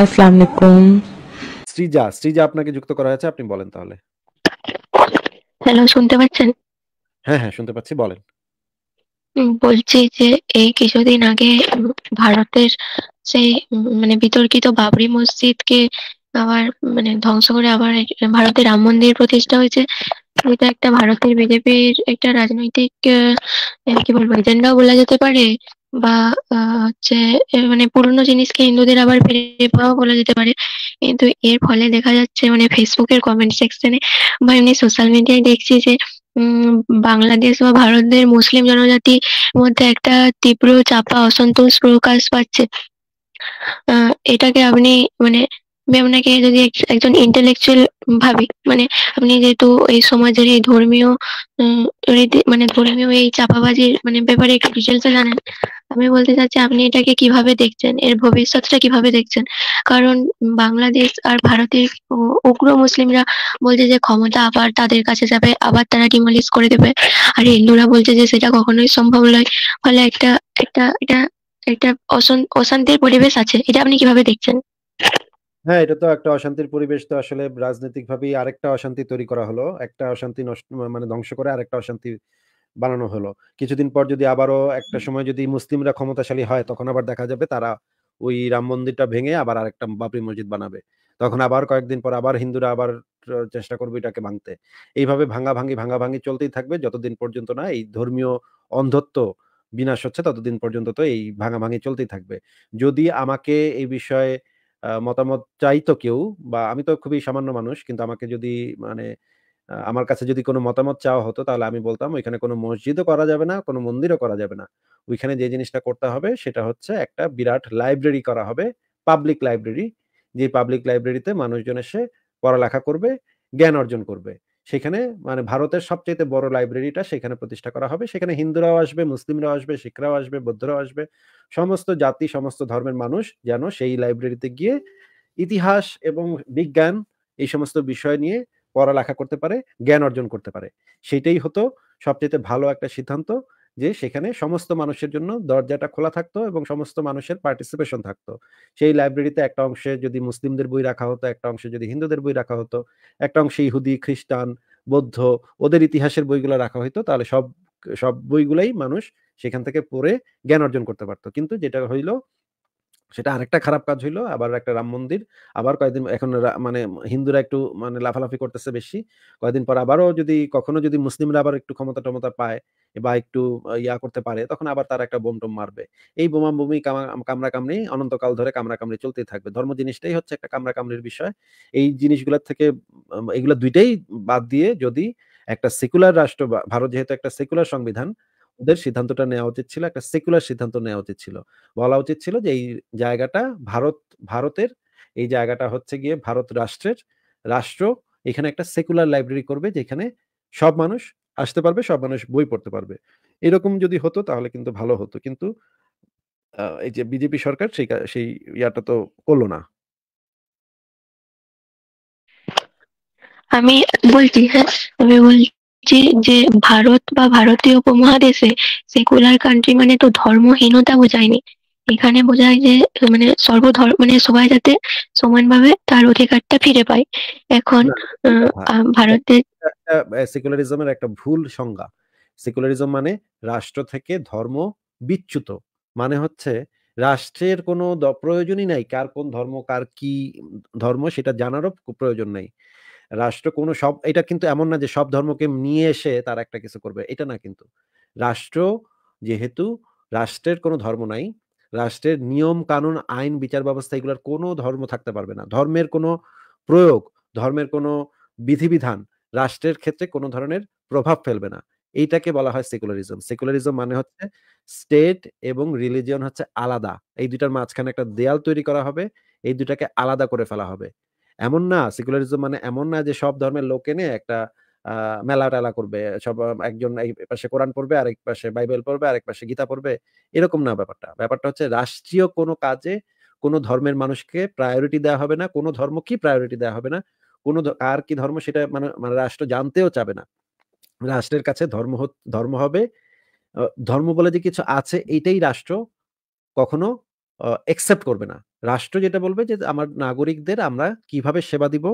আসসালামু আলাইকুম শ্রীজা শ্রীজা আপনাকে যুক্ত করা হয়েছে আপনি বলেন তাহলে হ্যালো শুনতে পাচ্ছেন হ্যাঁ হ্যাঁ শুনতে পাচ্ছি বলেন বলছি যে এই কিছুদিন আগে ভারতের সেই মানে বিতর্কিত বাবরি মসজিদকে আবার মানে ধ্বংস করে আবার ভারতের রাম মন্দির প্রতিষ্ঠা হয়েছে এটা একটা ভারতের বিজেপির একটা রাজনৈতিক কি বলবো এজেন্ডাও বলা যেতে পারে বা হচ্ছে মানে পুরনো জিনিসকে হিন্দুদের আবার ফিরে পাওয়া বলা যেতে পারে কিন্তু এর ফলে দেখা যাচ্ছে মানে ফেসবুকের কমেন্ট সেকশনে বা এমনি সোশ্যাল মিডিয়ায় দেখছি যে বাংলাদেশ বা ভারতের মুসলিম জনজাতির মধ্যে একটা তীব্র চাপা অসন্তোষ প্রকাশ পাচ্ছে এটাকে আপনি মানে আমি আপনাকে যদি একজন ইন্টেলেকচুয়াল ভাবি মানে আপনি যেহেতু এই সমাজের এই ধর্মীয় মানে ধর্মীয় এই চাপাবাজির মানে ব্যাপারে একটু ডিটেলসে জানেন আমি বলতে চাচ্ছি আপনি এটাকে কিভাবে দেখছেন এর ভবিষ্যৎটা কিভাবে দেখছেন কারণ বাংলাদেশ আর ভারতের উগ্র মুসলিমরা বলছে যে ক্ষমতা আবার তাদের কাছে যাবে আবার তারা ডিমলিশ করে দেবে আর হিন্দুরা বলছে যে সেটা কখনোই সম্ভব নয় ফলে একটা একটা এটা একটা অশান্তির পরিবেশ আছে এটা আপনি কিভাবে দেখছেন হ্যাঁ এটা তো একটা অশান্তির পরিবেশ তো আসলে রাজনৈতিকভাবেই আরেকটা অশান্তি তৈরি করা হলো একটা অশান্তি নষ্ট মানে ধ্বংস করে আরেকটা অশান্তি বানানো হলো কিছুদিন পর যদি আবারও একটা সময় যদি মুসলিমরা ক্ষমতাশালী হয় তখন আবার দেখা যাবে তারা ওই রাম মন্দিরটা ভেঙে আবার আরেকটা বাবরি মসজিদ বানাবে তখন আবার কয়েকদিন পর আবার হিন্দুরা আবার চেষ্টা করবে এটাকে ভাঙতে এইভাবে ভাঙা ভাঙি ভাঙা ভাঙি চলতেই থাকবে যতদিন পর্যন্ত না এই ধর্মীয় অন্ধত্ব বিনাশ হচ্ছে ততদিন পর্যন্ত তো এই ভাঙা ভাঙি চলতেই থাকবে যদি আমাকে এই বিষয়ে মতামত চাইতো কেউ বা আমি তো খুবই সামান্য মানুষ কিন্তু আমাকে যদি মানে আমার কাছে যদি কোনো মতামত চাওয়া হতো তাহলে আমি বলতাম ওইখানে কোনো মসজিদও করা যাবে না কোনো মন্দিরও করা যাবে না ওইখানে যে জিনিসটা করতে হবে সেটা হচ্ছে একটা বিরাট লাইব্রেরি করা হবে পাবলিক লাইব্রেরি যে পাবলিক লাইব্রেরিতে মানুষজন এসে পড়ালেখা করবে জ্ঞান অর্জন করবে সেখানে মানে ভারতের সবচেয়ে বড় লাইব্রেরিটা সেখানে প্রতিষ্ঠা করা হবে সেখানে হিন্দুরাও আসবে মুসলিমরাও আসবে শিখরাও আসবে বৌদ্ধরাও আসবে সমস্ত জাতি সমস্ত ধর্মের মানুষ যেন সেই লাইব্রেরিতে গিয়ে ইতিহাস এবং বিজ্ঞান এই সমস্ত বিষয় নিয়ে পড়ালেখা করতে পারে জ্ঞান অর্জন করতে পারে সেটাই হতো সবচেয়ে ভালো একটা সিদ্ধান্ত যে সেখানে সমস্ত মানুষের জন্য দরজাটা খোলা থাকতো এবং সমস্ত মানুষের পার্টিসিপেশন থাকতো সেই লাইব্রেরিতে একটা অংশে যদি মুসলিমদের বই রাখা হতো একটা অংশে যদি হিন্দুদের বই রাখা হতো একটা অংশে ইহুদি খ্রিস্টান বৌদ্ধ ওদের ইতিহাসের বইগুলো রাখা হতো তাহলে সব সব বইগুলাই মানুষ সেখান থেকে পড়ে জ্ঞান অর্জন করতে পারতো কিন্তু যেটা হইলো সেটা আরেকটা খারাপ কাজ হইলো আবার একটা রাম মন্দির আবার কয়েকদিন এখন মানে হিন্দুরা একটু মানে লাফালাফি করতেছে বেশি কয়েকদিন পর আবারও যদি কখনো যদি মুসলিমরা আবার একটু ক্ষমতা টমতা পায় বা একটু ইয়া করতে পারে তখন আবার তার একটা বোম টোম মারবে এই বোমা বমি কামরা কামড়ি অনন্তকাল ধরে কামরা কামড়ি চলতেই থাকবে ধর্ম জিনিসটাই হচ্ছে একটা কামরা কামড়ির বিষয় এই জিনিসগুলোর থেকে এগুলো দুইটাই বাদ দিয়ে যদি একটা সেকুলার রাষ্ট্র ভারত যেহেতু একটা সেকুলার সংবিধান ওদের সিদ্ধান্তটা নেওয়া উচিত ছিল একটা সেকুলার সিদ্ধান্ত নেওয়া উচিত ছিল বলা উচিত ছিল যে এই জায়গাটা ভারত ভারতের এই জায়গাটা হচ্ছে গিয়ে ভারত রাষ্ট্রের রাষ্ট্র এখানে একটা সেকুলার লাইব্রেরি করবে যেখানে সব মানুষ আসতে পারবে সব মানুষ বই পড়তে পারবে এরকম যদি হতো তাহলে কিন্তু ভালো হতো কিন্তু এই যে বিজেপি সরকার সেই সেই ইয়াটা তো করলো না আমি বলছি হ্যাঁ আমি বলছি যে যে ভারত বা ভারতীয় উপমহাদেশে সেকুলার কান্ট্রি মানে তো ধর্মহীনতা বোঝায়নি এখানে বোঝায় যে মানে সর্বধর্ম মানে সবাই যাতে সমানভাবে তার অধিকারটা ফিরে পায় এখন ভারতের সেকুলারিজমের একটা ভুল সংজ্ঞা সেকুলারিজম মানে রাষ্ট্র থেকে ধর্ম বিচ্যুত মানে হচ্ছে রাষ্ট্রের কোনো প্রয়োজনই নাই কার কোন ধর্ম কার কি ধর্ম সেটা জানারও প্রয়োজন নাই রাষ্ট্র কোনো সব এটা কিন্তু এমন না যে সব ধর্মকে নিয়ে এসে তারা একটা কিছু করবে এটা না কিন্তু রাষ্ট্র যেহেতু রাষ্ট্রের কোনো ধর্ম নাই রাষ্ট্রের নিয়ম কানুন আইন বিচার ব্যবস্থা এগুলোর কোনো ধর্ম থাকতে পারবে না ধর্মের কোনো প্রয়োগ ধর্মের কোনো বিধিবিধান রাষ্ট্রের ক্ষেত্রে কোনো ধরনের প্রভাব ফেলবে না এইটাকে বলা হয় সেকুলারিজম সেকুলারিজম মানে হচ্ছে স্টেট এবং রিলিজিয়ন হচ্ছে আলাদা এই দুটার মাঝখানে একটা দেয়াল তৈরি করা হবে এই দুটাকে আলাদা করে ফেলা হবে এমন না সেকুলারিজম মানে এমন না যে সব ধর্মের লোক এনে একটা মেলা টেলা করবে সব একজন এক পাশে কোরআন পড়বে আর এক পাশে বাইবেল পড়বে আর এক পাশে গীতা পড়বে এরকম না ব্যাপারটা ব্যাপারটা হচ্ছে রাষ্ট্রীয় কোনো কাজে কোনো ধর্মের মানুষকে প্রায়োরিটি দেওয়া হবে না কোনো ধর্ম কি প্রায়োরিটি দেওয়া হবে না কোনো আর কি ধর্ম সেটা মানে মানে রাষ্ট্র জানতেও চাবে না রাষ্ট্রের কাছে ধর্ম ধর্ম হবে ধর্ম বলে যে কিছু আছে এটাই রাষ্ট্র কখনো অ্যাকসেপ্ট করবে না রাষ্ট্র যেটা বলবে যে আমার নাগরিকদের আমরা কিভাবে সেবা দিব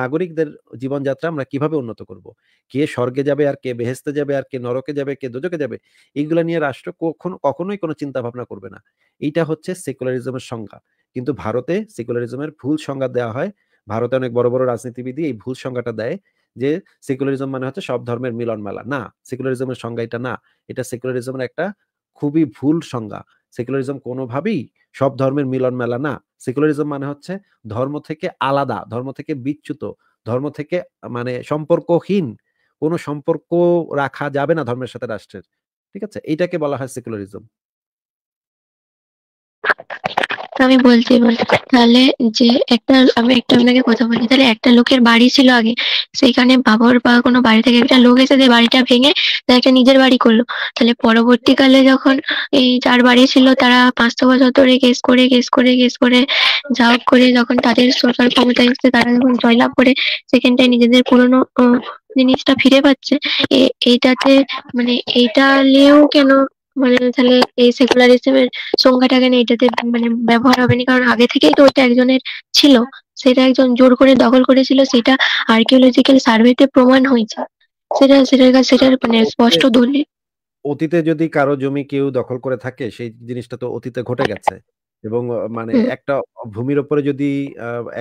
নাগরিকদের জীবনযাত্রা আমরা কিভাবে উন্নত করব কে স্বর্গে যাবে আর কে বেহেস্তে যাবে আর কে নরকে যাবে কে দোজকে যাবে এইগুলো নিয়ে রাষ্ট্র কখনো কখনোই কোনো চিন্তা ভাবনা করবে না এইটা হচ্ছে সেকুলারিজমের সংজ্ঞা কিন্তু ভারতে সেকুলারিজমের ভুল সংজ্ঞা দেওয়া হয় ভারতে অনেক বড় বড় রাজনীতিবিদই এই ভুল সংজ্ঞাটা দেয় যে সেকুলারিজম মানে হচ্ছে সব ধর্মের মিলন মেলা না সেকুলারিজমের সংজ্ঞা এটা না এটা সেকুলারিজমের একটা খুবই ভুল সংজ্ঞা সেকুলারিজম কোনোভাবেই সব ধর্মের মিলন মেলা না সেকুলারিজম মানে হচ্ছে ধর্ম থেকে আলাদা ধর্ম থেকে বিচ্যুত ধর্ম থেকে মানে সম্পর্কহীন কোনো সম্পর্ক রাখা যাবে না ধর্মের সাথে রাষ্ট্রের ঠিক আছে এটাকে বলা হয় সেকুলারিজম আমি বলছি তাহলে যে একটা আমি একটা আপনাকে কথা বলছি তাহলে একটা লোকের বাড়ি ছিল আগে সেইখানে বাবার বা কোনো বাড়ি থেকে একটা লোক এসে যে বাড়িটা ভেঙে তার একটা নিজের বাড়ি করলো তাহলে পরবর্তীকালে যখন এই যার বাড়ি ছিল তারা পাঁচশো বছর ধরে কেস করে কেস করে কেস করে যা হোক করে যখন তাদের সরকার ক্ষমতা এসছে তারা যখন জয়লাভ করে সেখানটায় নিজেদের পুরনো জিনিসটা ফিরে পাচ্ছে এইটাতে মানে এইটা নিয়েও কেন মানে তাহলে এই সেকুলারিজমের সংখ্যাটা কেন এটাতে মানে ব্যবহার হবে না কারণ আগে থেকেই তো ওইটা একজনের ছিল সেটা একজন জোর করে দখল করেছিল সেটা আর্কিওলজিক্যাল তে প্রমাণ হয়েছে সেটা সেটার কাছে সেটার মানে স্পষ্ট দলিল অতীতে যদি কারো জমি কেউ দখল করে থাকে সেই জিনিসটা তো অতীতে ঘটে গেছে এবং মানে একটা ভূমির উপরে যদি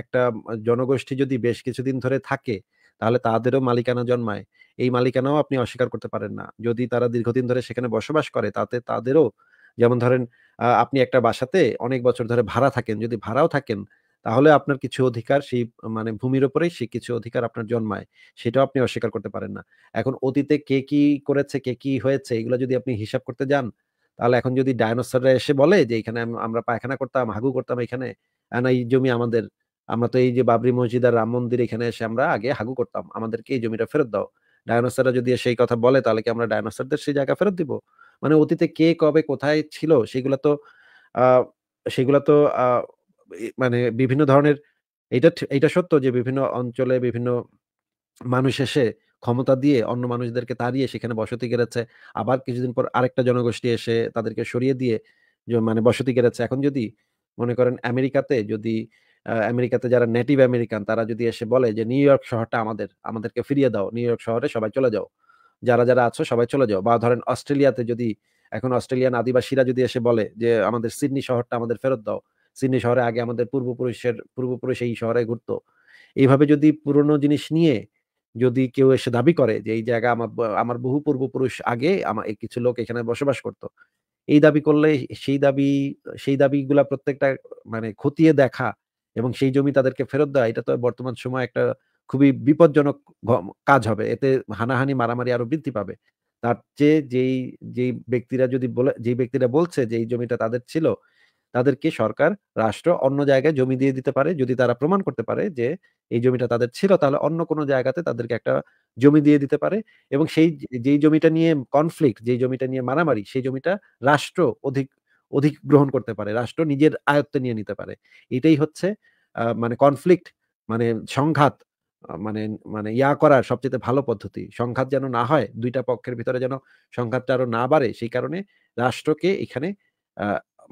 একটা জনগোষ্ঠী যদি বেশ কিছুদিন ধরে থাকে তাহলে তাদেরও মালিকানা জন্মায় এই মালিকানাও আপনি অস্বীকার করতে পারেন না যদি তারা দীর্ঘদিন ধরে সেখানে বসবাস করে তাতে তাদেরও যেমন ধরেন আপনি একটা বাসাতে অনেক বছর ধরে ভাড়া থাকেন যদি ভাড়াও থাকেন তাহলে আপনার কিছু অধিকার সেই মানে ভূমির ওপরেই সেই কিছু অধিকার আপনার জন্মায় সেটাও আপনি অস্বীকার করতে পারেন না এখন অতীতে কে কি করেছে কে কি হয়েছে এগুলো যদি আপনি হিসাব করতে যান তাহলে এখন যদি ডায়নোসররা এসে বলে যে এখানে আমরা পায়খানা করতাম হাগু করতাম এখানে এই জমি আমাদের আমরা তো এই যে বাবরি মসজিদ আর রাম মন্দির এখানে এসে আমরা আগে হাগু করতাম আমাদেরকে এই জমিটা ফেরত দাও ডায়নোসররা যদি সেই কথা বলে তাহলে কি আমরা ডায়নোসরদের সেই জায়গা ফেরত দিব মানে অতীতে কে কবে কোথায় ছিল সেগুলো তো সেগুলো তো মানে বিভিন্ন ধরনের এটা এটা সত্য যে বিভিন্ন অঞ্চলে বিভিন্ন মানুষ এসে ক্ষমতা দিয়ে অন্য মানুষদেরকে তাড়িয়ে সেখানে বসতি গেড়েছে আবার কিছুদিন পর আরেকটা জনগোষ্ঠী এসে তাদেরকে সরিয়ে দিয়ে মানে বসতি গেড়েছে এখন যদি মনে করেন আমেরিকাতে যদি আমেরিকাতে যারা নেটিভ আমেরিকান তারা যদি এসে বলে যে নিউ ইয়র্ক শহরটা আমাদের আমাদেরকে ফিরিয়ে দাও নিউ ইয়র্ক শহরে সবাই চলে যাও যারা যারা আছো সবাই চলে যাও বা ধরেন অস্ট্রেলিয়াতে যদি এখন অস্ট্রেলিয়ান আদিবাসীরা যদি এসে বলে যে আমাদের সিডনি শহরটা আমাদের ফেরত দাও সিডনি শহরে আগে আমাদের পূর্বপুরুষের পূর্বপুরুষ এই শহরে ঘুরতো এইভাবে যদি পুরনো জিনিস নিয়ে যদি কেউ এসে দাবি করে যে এই জায়গা আমার আমার বহু পূর্বপুরুষ আগে আমার কিছু লোক এখানে বসবাস করত এই দাবি করলে সেই দাবি সেই দাবিগুলা প্রত্যেকটা মানে খতিয়ে দেখা এবং সেই জমি তাদেরকে ফেরত দেওয়া এটা তো বর্তমান সময় একটা খুবই বিপজ্জনক কাজ হবে এতে হানাহানি মারামারি আরো বৃদ্ধি পাবে তার চেয়ে যেই যেই ব্যক্তিরা যদি বলে যেই ব্যক্তিরা বলছে যে এই জমিটা তাদের ছিল তাদেরকে সরকার রাষ্ট্র অন্য জায়গায় জমি দিয়ে দিতে পারে যদি তারা প্রমাণ করতে পারে যে এই জমিটা তাদের ছিল তাহলে অন্য কোনো জায়গাতে তাদেরকে একটা জমি দিয়ে দিতে পারে এবং সেই যেই জমিটা নিয়ে কনফ্লিক্ট যেই জমিটা নিয়ে মারামারি সেই জমিটা রাষ্ট্র অধিক অধিক গ্রহণ করতে পারে রাষ্ট্র নিজের আয়ত্তে নিয়ে নিতে পারে এটাই হচ্ছে মানে কনফ্লিক্ট মানে সংঘাত মানে মানে ইয়া করার সবচেয়ে ভালো পদ্ধতি সংঘাত যেন না হয় দুইটা পক্ষের ভিতরে যেন সংঘাতটা আরো না বাড়ে সেই কারণে রাষ্ট্রকে এখানে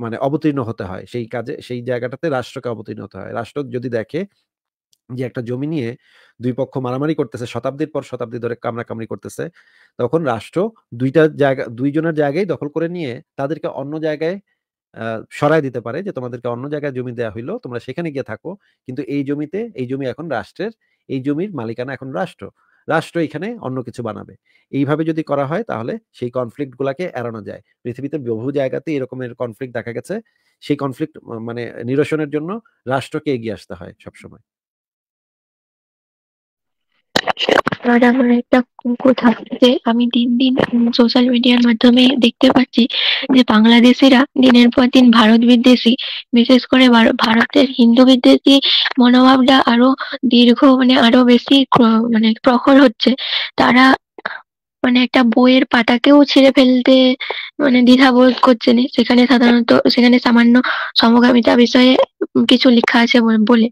মানে অবতীর্ণ হতে হয় সেই কাজে সেই জায়গাটাতে রাষ্ট্রকে অবতীর্ণ হতে হয় রাষ্ট্র যদি দেখে যে একটা জমি নিয়ে দুই পক্ষ মারামারি করতেছে শতাব্দীর পর শতাব্দী ধরে কামড়াকামড়ি করতেছে তখন রাষ্ট্র দুইটা জায়গা দুইজনের জায়গায় দখল করে নিয়ে তাদেরকে অন্য জায়গায় সরাই দিতে পারে যে তোমাদেরকে অন্য জায়গায় জমি দেওয়া হইলো তোমরা সেখানে গিয়ে থাকো কিন্তু এই জমিতে এই জমি এখন রাষ্ট্রের এই জমির মালিকানা এখন রাষ্ট্র রাষ্ট্র এখানে অন্য কিছু বানাবে এইভাবে যদি করা হয় তাহলে সেই কনফ্লিক্ট গুলাকে এড়ানো যায় পৃথিবীতে বহু জায়গাতে এরকমের কনফ্লিক্ট দেখা গেছে সেই কনফ্লিক্ট মানে নিরসনের জন্য রাষ্ট্রকে এগিয়ে আসতে হয় সবসময় এবার আমার একটা কথা যে আমি দিন দিন সোশ্যাল মিডিয়ার মাধ্যমে দেখতে পাচ্ছি যে বাংলাদেশিরা দিনের পর দিন ভারত বিদ্বেষী বিশেষ করে ভারতের হিন্দু বিদ্বেষী মনোভাবটা আরো দীর্ঘ মানে আরো বেশি মানে প্রখর হচ্ছে তারা মানে একটা বইয়ের পাতাকেও ছিঁড়ে ফেলতে মানে দ্বিধাবোধ করছেন সেখানে সাধারণত সেখানে সামান্য সমকামিতা বিষয়ে কিছু লেখা আছে বলে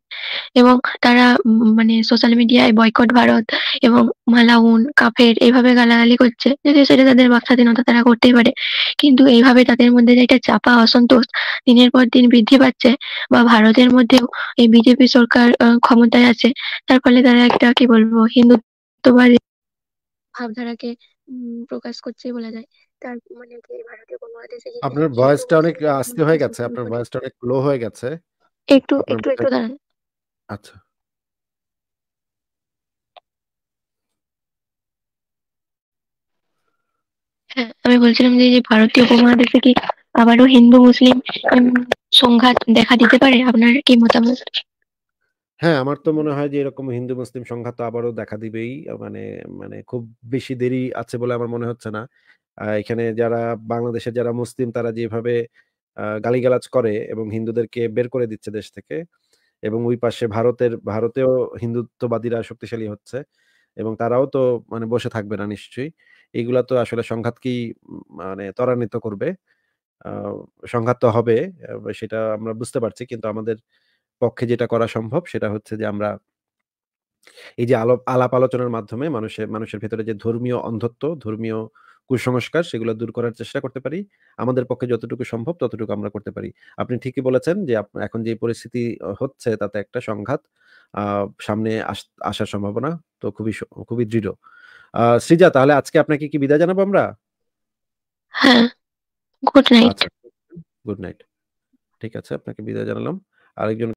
এবং তারা মানে সোশ্যাল মিডিয়ায় বয়কট ভারত এবং মালাউন কাফের এইভাবে গালাগালি করছে যদি সেটা তাদের বাক তারা করতেই পারে কিন্তু এইভাবে তাদের মধ্যে যে একটা চাপা অসন্তোষ দিনের পর দিন বৃদ্ধি পাচ্ছে বা ভারতের মধ্যেও এই বিজেপি সরকার ক্ষমতায় আছে তার ফলে তারা একটা কি বলবো হিন্দুত্ববাদী ভাবধারাকে প্রকাশ করছে বলা যায় তার মানে কি ভারতীয় উপমহাদেশে আপনার ভয়েসটা অনেক আস্তে হয়ে গেছে আপনার ভয়েসটা অনেক লো হয়ে গেছে একটু একটু একটু দাঁড়ান আচ্ছা হ্যাঁ আমি বলছিলাম যে ভারতীয় উপমহাদেশে কি আবারও হিন্দু মুসলিম সংঘাত দেখা দিতে পারে আপনার কি মতামত হ্যাঁ, আমার তো মনে হয় যে এরকম হিন্দু মুসলিম সংঘাত আবারও দেখা দিবেই। মানে মানে খুব বেশি দেরি আছে বলে আমার মনে হচ্ছে না। এখানে যারা বাংলাদেশের যারা মুসলিম তারা যেভাবে গালিগালাজ করে এবং হিন্দুদেরকে বের করে দিচ্ছে দেশ থেকে এবং ওই পাশে ভারতের ভারতেও হিন্দুত্ববাদীরা শক্তিশালী হচ্ছে এবং তারাও তো মানে বসে থাকবে না নিশ্চয়ই। এগুলা তো আসলে সংঘাতকেই মানে ত্বরান্বিত করবে। সংঘাত তো হবে, সেটা আমরা বুঝতে পারছি। কিন্তু আমাদের পক্ষে যেটা করা সম্ভব সেটা হচ্ছে যে আমরা এই যে আলাপ আলাপ আলোচনার মাধ্যমে মানুষের মানুষের ভেতরে যে ধর্মীয় অন্ধত্ব ধর্মীয় কুসংস্কার সেগুলো দূর করার চেষ্টা করতে পারি আমাদের পক্ষে যতটুকু সম্ভব ততটুকু আমরা করতে পারি আপনি ঠিকই বলেছেন যে এখন যে পরিস্থিতি হচ্ছে তাতে একটা সংঘাত সামনে আসার সম্ভাবনা তো খুবই খুবই দৃঢ় আহ সৃজা তাহলে আজকে আপনাকে কি বিদায় জানাবো আমরা হ্যাঁ গুড নাইট গুড নাইট ঠিক আছে আপনাকে বিদায় জানালাম আরেকজন